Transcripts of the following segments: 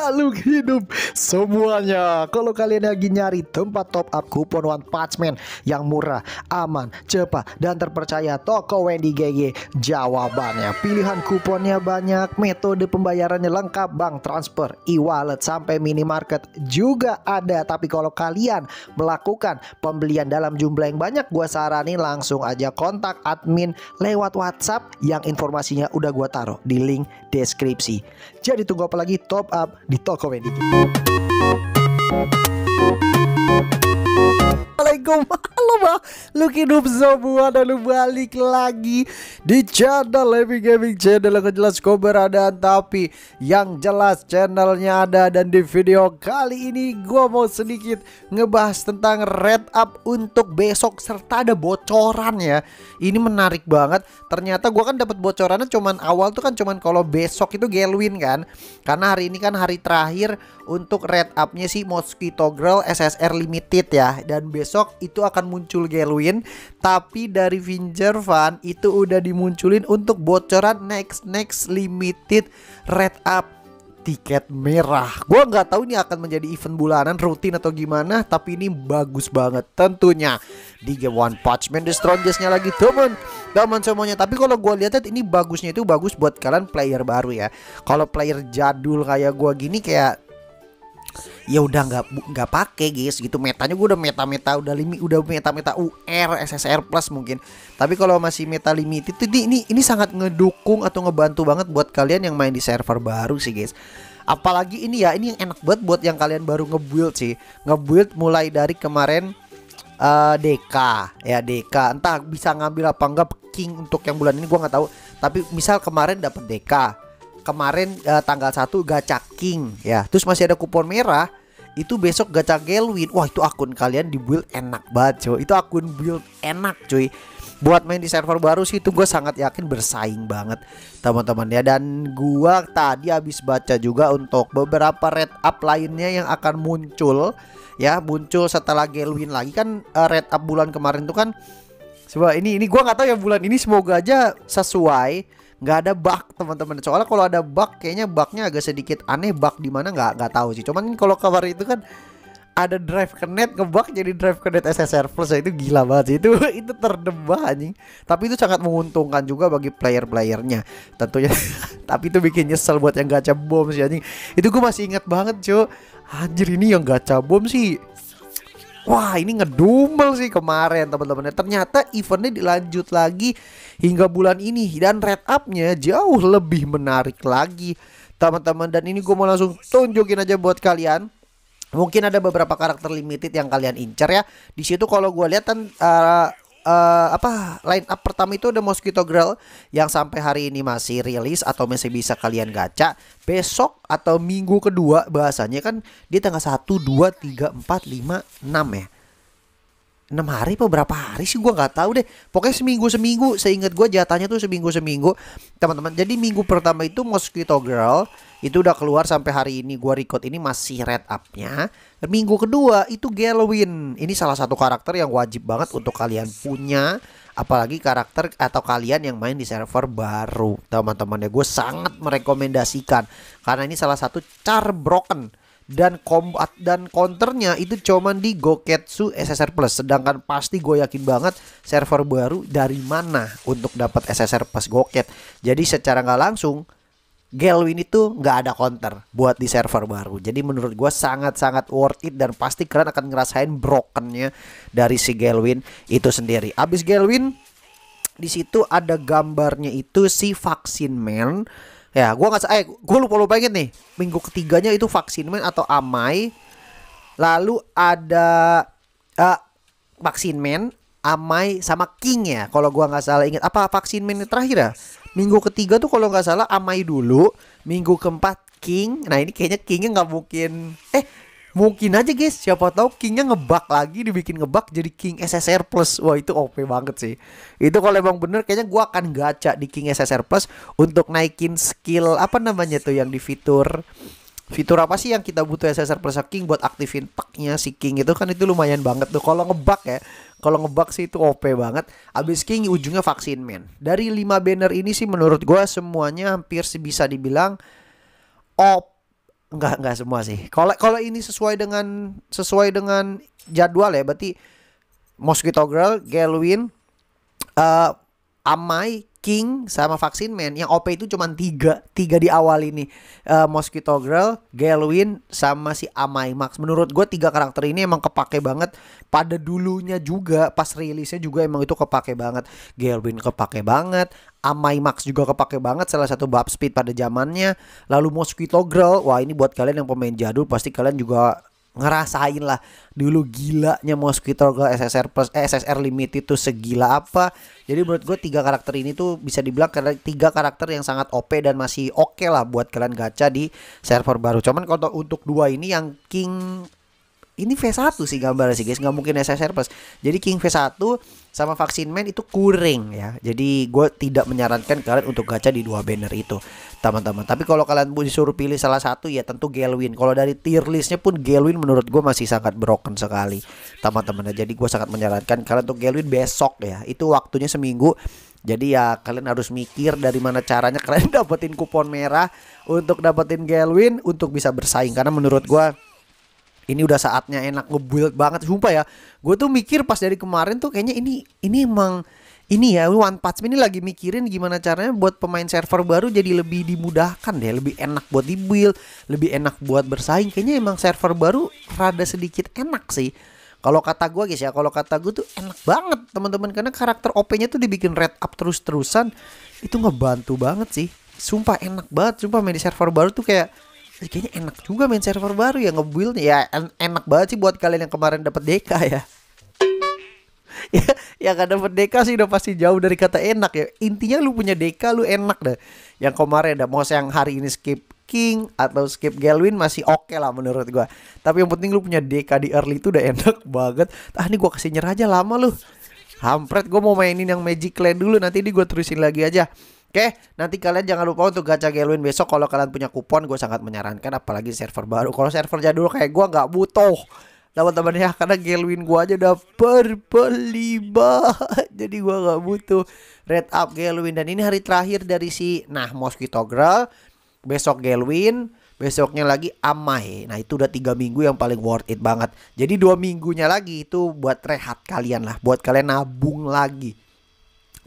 makhluk hidup semuanya. Kalau kalian lagi nyari tempat top up kupon One Punch Man yang murah, aman, cepat, dan terpercaya, toko Wendy GG jawabannya. Pilihan kuponnya banyak, metode pembayarannya lengkap, bank transfer, e-wallet, sampai minimarket juga ada. Tapi kalau kalian melakukan pembelian dalam jumlah yang banyak, gue saranin langsung aja kontak admin lewat WhatsApp yang informasinya udah gue taruh di link deskripsi. Jadi tunggu apa lagi? Top up di Toco Venditi. Lei gommata! semua Lucky Noob semua dan lu balik lagi Di channel Heavy Gaming Channel Yang jelas kau keberadaan Tapi yang jelas channelnya ada Dan di video kali ini gue mau sedikit ngebahas tentang red up untuk besok Serta ada bocoran ya Ini menarik banget Ternyata gue kan dapat bocorannya cuman awal tuh kan cuman kalau besok itu Gelwin kan Karena hari ini kan hari terakhir untuk red upnya nya si Mosquito Girl SSR Limited ya. Dan besok itu akan muncul Galwin, tapi dari Vinger itu udah dimunculin untuk bocoran next next limited red up tiket merah. Gua nggak tahu ini akan menjadi event bulanan rutin atau gimana, tapi ini bagus banget tentunya. Di game One Punch Man the strongestnya lagi temen teman semuanya. Tapi kalau gue lihat ini bagusnya itu bagus buat kalian player baru ya. Kalau player jadul kayak gue gini kayak ya udah nggak nggak pakai guys gitu metanya gue udah meta meta udah limit udah meta meta UR SSR plus mungkin tapi kalau masih meta limit itu ini ini sangat ngedukung atau ngebantu banget buat kalian yang main di server baru sih guys apalagi ini ya ini yang enak banget buat yang kalian baru ngebuild sih ngebuild mulai dari kemarin uh, eh, DK ya DK entah bisa ngambil apa enggak King untuk yang bulan ini gua nggak tahu tapi misal kemarin dapat DK kemarin uh, tanggal 1 Gacha King ya. Terus masih ada kupon merah itu besok Gacha Gelwin. Wah, itu akun kalian di build enak banget, cuy. Itu akun build enak, cuy. Buat main di server baru sih itu gue sangat yakin bersaing banget teman-teman ya dan gua tadi habis baca juga untuk beberapa red up lainnya yang akan muncul ya muncul setelah Gelwin lagi kan uh, red up bulan kemarin tuh kan Coba ini ini gua nggak tahu ya bulan ini semoga aja sesuai nggak ada bug teman-teman soalnya kalau ada bug kayaknya bugnya agak sedikit aneh bug di mana nggak nggak tahu sih cuman kalau kabar itu kan ada drive connect ngebug jadi drive connect SSR plus ya, itu gila banget sih itu itu terdebah anjing tapi itu sangat menguntungkan juga bagi player-playernya tentunya tapi itu bikin nyesel buat yang gacha bom sih anjing itu gue masih ingat banget cuy anjir ini yang gacha bom sih Wah ini ngedumel sih kemarin teman-teman. Ternyata eventnya dilanjut lagi hingga bulan ini dan red upnya jauh lebih menarik lagi teman-teman. Dan ini gue mau langsung tunjukin aja buat kalian. Mungkin ada beberapa karakter limited yang kalian incer ya. Di situ kalau gue lihat kan uh, uh, apa line up pertama itu The Mosquito Grill yang sampai hari ini masih rilis atau masih bisa kalian gaca Besok atau minggu kedua bahasanya kan dia tanggal satu dua tiga empat lima enam ya enam hari apa berapa hari sih gue nggak tahu deh pokoknya seminggu seminggu seingat gue jatahnya tuh seminggu seminggu teman-teman jadi minggu pertama itu Mosquito Girl itu udah keluar sampai hari ini gue record ini masih red upnya minggu kedua itu Halloween. ini salah satu karakter yang wajib banget untuk kalian punya apalagi karakter atau kalian yang main di server baru teman-teman ya gue sangat merekomendasikan karena ini salah satu char broken dan combat dan counternya itu cuman di Goketsu SSR Plus sedangkan pasti gue yakin banget server baru dari mana untuk dapat SSR Plus Goket jadi secara nggak langsung Galwin itu nggak ada counter buat di server baru. Jadi menurut gue sangat-sangat worth it dan pasti kalian akan ngerasain brokennya dari si Galwin itu sendiri. Abis Galwin di situ ada gambarnya itu si vaksin man ya gue nggak eh gue lupa lupa inget nih minggu ketiganya itu vaksin men atau amai lalu ada uh, vaksin men amai sama king ya kalau gue nggak salah inget apa vaksin men terakhir ya minggu ketiga tuh kalau nggak salah amai dulu minggu keempat king nah ini kayaknya kingnya nggak mungkin eh mungkin aja guys siapa tahu kingnya ngebak lagi dibikin ngebak jadi king SSR plus wah itu OP banget sih itu kalau emang bener kayaknya gua akan gacha di king SSR plus untuk naikin skill apa namanya tuh yang di fitur fitur apa sih yang kita butuh SSR plus king buat aktifin paknya si king itu kan itu lumayan banget tuh kalau ngebak ya kalau ngebak sih itu OP banget abis king ujungnya vaksin men dari 5 banner ini sih menurut gua semuanya hampir bisa dibilang OP Enggak, enggak semua sih. Kalau kalau ini sesuai dengan sesuai dengan jadwal ya, berarti Mosquito Girl, Galwin, uh, eh, Amai, King sama Vaksin Man. Yang OP itu cuma tiga, tiga di awal ini. Uh, Mosquito Girl, Galwin sama si Amai Max. Menurut gue tiga karakter ini emang kepake banget pada dulunya juga pas rilisnya juga emang itu kepake banget. Galwin kepake banget, Amai Max juga kepake banget salah satu bab speed pada zamannya. Lalu Mosquito Girl, wah ini buat kalian yang pemain jadul pasti kalian juga ngerasain lah dulu gilanya Mosquito Girl SSR plus eh, SSR Limited itu segila apa. Jadi menurut gue tiga karakter ini tuh bisa dibilang karena tiga karakter yang sangat OP dan masih oke okay lah buat kalian gacha di server baru. Cuman kalau untuk dua ini yang King ini V1 sih gambarnya sih guys nggak mungkin SSR plus jadi King V1 sama vaksin man itu kuring ya jadi gue tidak menyarankan kalian untuk gacha di dua banner itu teman-teman tapi kalau kalian disuruh pilih salah satu ya tentu Gelwin kalau dari tier listnya pun Gelwin menurut gue masih sangat broken sekali teman-teman ya, jadi gue sangat menyarankan kalian untuk Gelwin besok ya itu waktunya seminggu jadi ya kalian harus mikir dari mana caranya kalian dapetin kupon merah untuk dapetin Gelwin untuk bisa bersaing karena menurut gue ini udah saatnya enak ngebuild banget sumpah ya gue tuh mikir pas dari kemarin tuh kayaknya ini ini emang ini ya One Punch Man ini lagi mikirin gimana caranya buat pemain server baru jadi lebih dimudahkan deh lebih enak buat dibuild lebih enak buat bersaing kayaknya emang server baru rada sedikit enak sih kalau kata gue guys ya, kalau kata gue tuh enak banget teman-teman karena karakter OP-nya tuh dibikin red up terus-terusan itu ngebantu banget sih. Sumpah enak banget, sumpah main di server baru tuh kayak kayaknya enak juga main server baru ya ngebuild ya en enak banget sih buat kalian yang kemarin dapat DK ya ya yang gak dapet DK sih udah pasti jauh dari kata enak ya intinya lu punya DK lu enak deh. yang kemarin ada mau yang hari ini skip King atau skip Galwin masih oke okay lah menurut gua tapi yang penting lu punya DK di early itu udah enak banget ah ini gua kasih nyerah aja lama lu hampret gua mau mainin yang Magic Clan dulu nanti ini gua terusin lagi aja Oke, nanti kalian jangan lupa untuk gacha Galuin besok kalau kalian punya kupon gue sangat menyarankan apalagi server baru. Kalau server jadul kayak gue nggak butuh teman-teman ya karena Galuin gue aja udah berpelibah jadi gue nggak butuh red up Galuin dan ini hari terakhir dari si nah Mosquito Girl besok Galuin besoknya lagi Amai. Nah itu udah tiga minggu yang paling worth it banget. Jadi dua minggunya lagi itu buat rehat kalian lah, buat kalian nabung lagi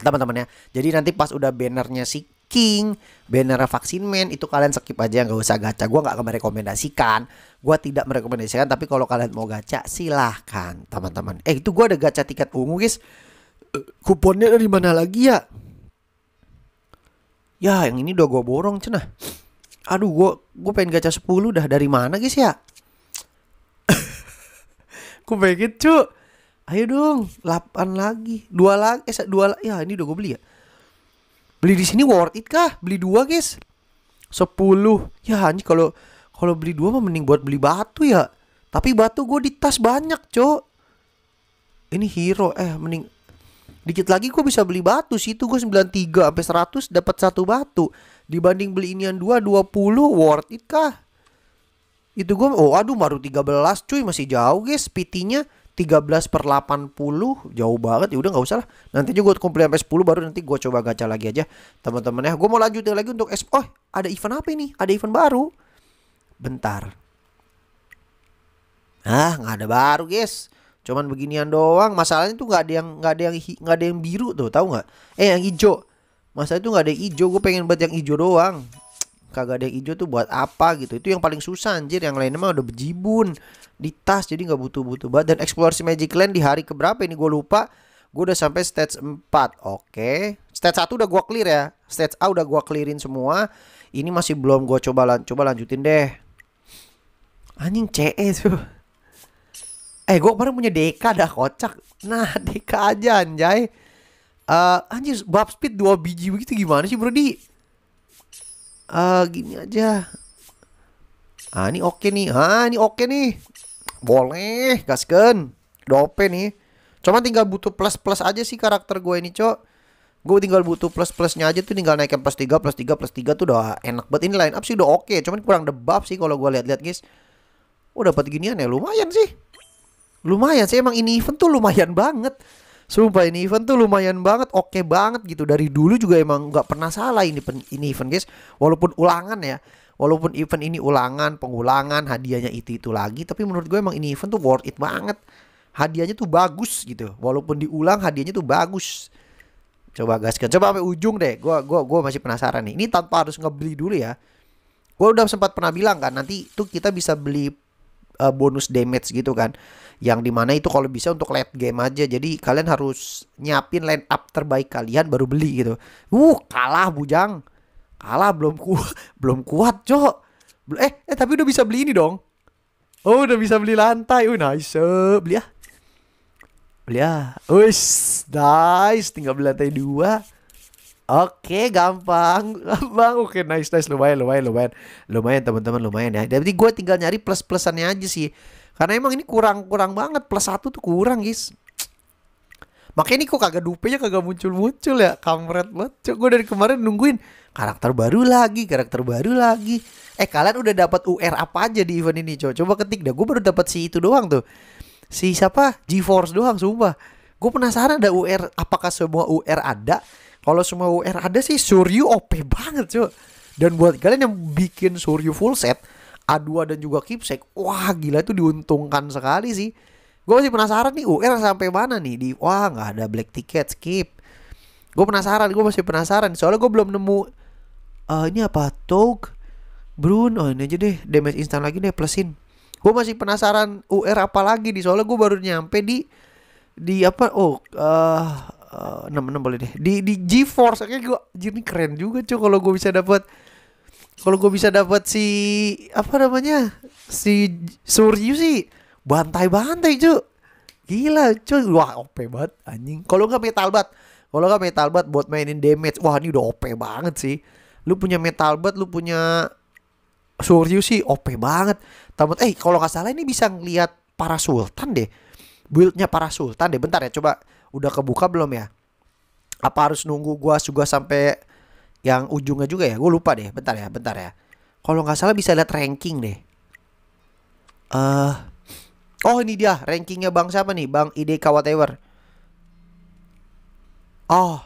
teman-teman ya. Jadi nanti pas udah bannernya si King, banner vaksin men itu kalian skip aja nggak usah gaca, Gua nggak merekomendasikan. Gua tidak merekomendasikan tapi kalau kalian mau gaca silahkan teman-teman. Eh itu gua ada gaca tiket ungu guys. Eh, kuponnya dari mana lagi ya? Ya yang ini udah gua borong cenah. Aduh gua gua pengen gaca 10 dah dari mana guys ya? Gue pengen cuy ayo dong 8 lagi dua lagi eh dua ya ini udah gue beli ya beli di sini worth it kah beli dua guys 10 ya anjir kalau kalau beli dua mah mending buat beli batu ya tapi batu gue di tas banyak cok ini hero eh mending dikit lagi gue bisa beli batu sih itu gue 93 sampai 100 dapat satu batu dibanding beli ini inian 2 20 worth it kah itu gue oh aduh baru 13 cuy masih jauh guys pt 13 per 80 jauh banget ya udah nggak usah lah nanti juga gue kumpulin sampai 10 baru nanti gue coba gacha lagi aja teman-teman ya gue mau lanjutin lagi untuk es oh ada event apa ini ada event baru bentar ah nggak ada baru guys cuman beginian doang masalahnya tuh nggak ada yang nggak ada yang nggak ada yang biru tuh tahu nggak eh yang hijau masalah itu nggak ada yang hijau gue pengen buat yang hijau doang kagak ada yang hijau tuh buat apa gitu itu yang paling susah anjir yang lainnya mah udah bejibun di tas jadi nggak butuh butuh banget dan eksplorasi magic land di hari keberapa ini gue lupa gue udah sampai stage 4 oke okay. stage 1 udah gue clear ya stage A udah gue clearin semua ini masih belum gue coba lan coba lanjutin deh anjing ce tuh eh gue kemarin punya DK dah kocak nah DK aja anjay uh, anjir bab speed 2 biji begitu gimana sih bro di uh, gini aja. Ah ini oke okay nih. Ah ini oke okay nih. Boleh gasken. Dope nih. Cuma tinggal butuh plus-plus aja sih karakter gue ini, Cok. Gue tinggal butuh plus-plusnya aja tuh tinggal naikin plus 3, plus 3, plus 3 tuh udah enak banget. Ini line up sih udah oke, okay. cuman kurang debuff sih kalau gue lihat-lihat, guys. Oh, dapat ginian ya lumayan sih. Lumayan sih emang ini event tuh lumayan banget. Sumpah ini event tuh lumayan banget, oke okay banget gitu. Dari dulu juga emang nggak pernah salah ini ini event guys. Walaupun ulangan ya, walaupun event ini ulangan, pengulangan, hadiahnya itu itu lagi. Tapi menurut gue emang ini event tuh worth it banget. Hadiahnya tuh bagus gitu. Walaupun diulang hadiahnya tuh bagus. Coba gaskan, coba sampai ujung deh. gue gua gua masih penasaran nih. Ini tanpa harus ngebeli dulu ya. Gue udah sempat pernah bilang kan nanti tuh kita bisa beli uh, bonus damage gitu kan yang dimana itu kalau bisa untuk late game aja jadi kalian harus nyiapin line up terbaik kalian baru beli gitu uh kalah bujang kalah belum kuat belum kuat cok eh, eh tapi udah bisa beli ini dong oh udah bisa beli lantai oh nice eh, beli ya beli ya nice tinggal beli lantai dua Oke, gampang. Gampang. Oke, nice, nice. Lumayan, lumayan, lumayan. Lumayan, teman-teman, lumayan ya. Jadi gue tinggal nyari plus-plusannya aja sih. Karena emang ini kurang-kurang banget. Plus satu tuh kurang, guys. Makanya ini kok kagak dupenya kagak muncul-muncul ya. Kamret banget. Gue dari kemarin nungguin karakter baru lagi, karakter baru lagi. Eh, kalian udah dapat UR apa aja di event ini, coba? Coba ketik dah. Gue baru dapat si itu doang tuh. Si siapa? GeForce doang, sumpah. Gue penasaran ada UR apakah semua UR ada? Kalau semua UR ada sih Suryu OP banget cuy. Dan buat kalian yang bikin Suryu full set, A2 dan juga Kipsek, wah gila itu diuntungkan sekali sih. Gue masih penasaran nih UR sampai mana nih di wah nggak ada black ticket skip. Gue penasaran, gue masih penasaran. Soalnya gue belum nemu uh, ini apa Toke, Brun, oh ini aja deh damage instan lagi deh plusin. Gue masih penasaran UR apa lagi di soalnya gue baru nyampe di di apa oh uh, uh, eh, 66 boleh deh. Di di GeForce kayak gua gue jadi keren juga cuy kalau gue bisa dapat kalau gue bisa dapat si apa namanya? Si Suryu sih bantai-bantai cuy. Gila cuy, wah OP banget anjing. Kalau nggak metal bat, kalau nggak metal bat buat mainin damage, wah ini udah OP banget sih. Lu punya metal bat, lu punya Suryu sih OP banget. Tamat eh kalau nggak salah ini bisa ngelihat para sultan deh. Buildnya para sultan deh. Bentar ya coba udah kebuka belum ya? Apa harus nunggu gua juga sampai yang ujungnya juga ya? Gue lupa deh. Bentar ya, bentar ya. Kalau nggak salah bisa lihat ranking deh. Eh uh, Oh ini dia rankingnya bang siapa nih bang IDK whatever Oh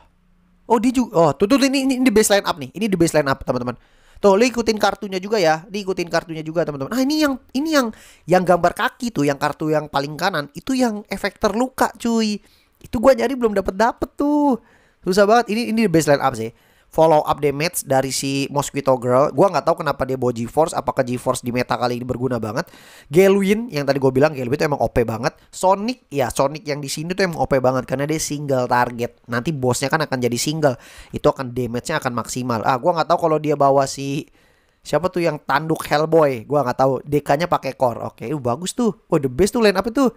Oh dia juga Oh tuh, tuh ini, ini, di baseline up nih Ini di baseline up teman-teman Tuh lu ikutin kartunya juga ya Ini ikutin kartunya juga teman-teman Nah ini yang Ini yang Yang gambar kaki tuh Yang kartu yang paling kanan Itu yang efek terluka cuy itu gue nyari belum dapet dapet tuh. Susah banget. Ini ini baseline up sih. Follow up damage dari si Mosquito Girl. gue nggak tahu kenapa dia bawa force Apakah G Force di meta kali ini berguna banget? Gelwin yang tadi gue bilang Gelwin itu emang OP banget. Sonic ya Sonic yang di sini tuh emang OP banget karena dia single target. Nanti bosnya kan akan jadi single. Itu akan damage-nya akan maksimal. Ah, gue nggak tahu kalau dia bawa si siapa tuh yang tanduk Hellboy. gue nggak tahu. DK-nya pakai core. Oke, okay, uh, bagus tuh. Oh, the best tuh line apa tuh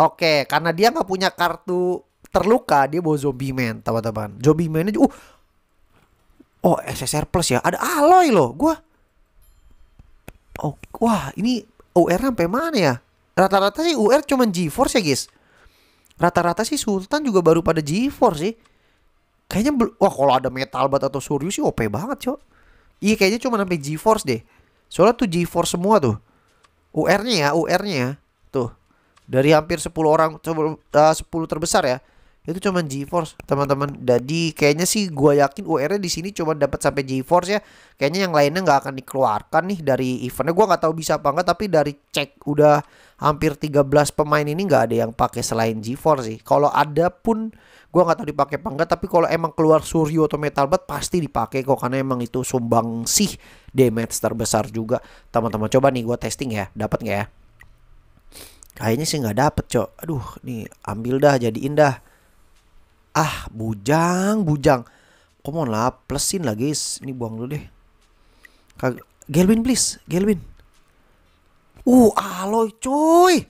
Oke, karena dia nggak punya kartu terluka, dia bawa zombie man, teman-teman. Zombie man uh Oh, SSR plus ya. Ada alloy loh, gua. Oh, wah, ini UR sampai mana ya? Rata-rata sih UR cuman GeForce ya, guys. Rata-rata sih Sultan juga baru pada G GeForce sih. Kayaknya wah kalau ada Metal Bat atau Suryu sih OP banget, Cok. Iya, kayaknya cuma sampai G GeForce deh. Soalnya tuh G GeForce semua tuh. UR-nya ya, UR-nya ya. Tuh dari hampir 10 orang 10 eh, terbesar ya itu cuman GeForce teman-teman jadi kayaknya sih gua yakin UR-nya di sini cuma dapat sampai GeForce ya kayaknya yang lainnya nggak akan dikeluarkan nih dari eventnya gua nggak tahu bisa apa enggak tapi dari cek udah hampir 13 pemain ini nggak ada yang pakai selain GeForce sih kalau ada pun gua nggak tahu dipakai apa enggak tapi kalau emang keluar Suryo atau Metalbat pasti dipakai kok karena emang itu sumbang sih damage terbesar juga teman-teman coba nih gua testing ya dapat nggak ya kayaknya sih nggak dapet cok aduh nih ambil dah jadi indah ah bujang bujang come on lah plusin lah guys ini buang dulu deh Kag Gelwin please Gelwin uh aloy cuy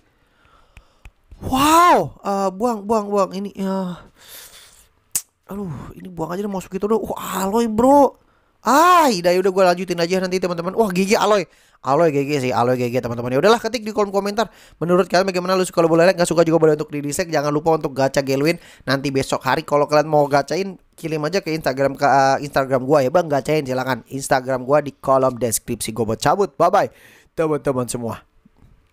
wow uh, buang buang buang ini uh, aduh ini buang aja deh masuk itu dong uh aloy bro Ah, udah udah gue lanjutin aja nanti teman-teman. Wah, gigi Aloy. Aloy GG sih, Aloy GG teman-teman. Ya udahlah ketik di kolom komentar menurut kalian bagaimana lu suka boleh like, gak suka juga boleh untuk di dislike. Jangan lupa untuk gacha Gelwin nanti besok hari kalau kalian mau gacain kirim aja ke Instagram ke uh, Instagram gue ya Bang, gacain silakan. Instagram gue di kolom deskripsi. Gue cabut. Bye bye teman-teman semua.